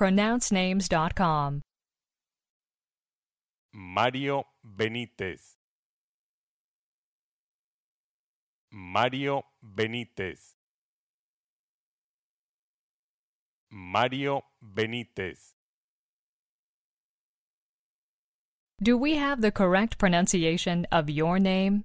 pronouncenames.com. Mario Benítez. Mario Benítez. Mario Benítez. Do we have the correct pronunciation of your name?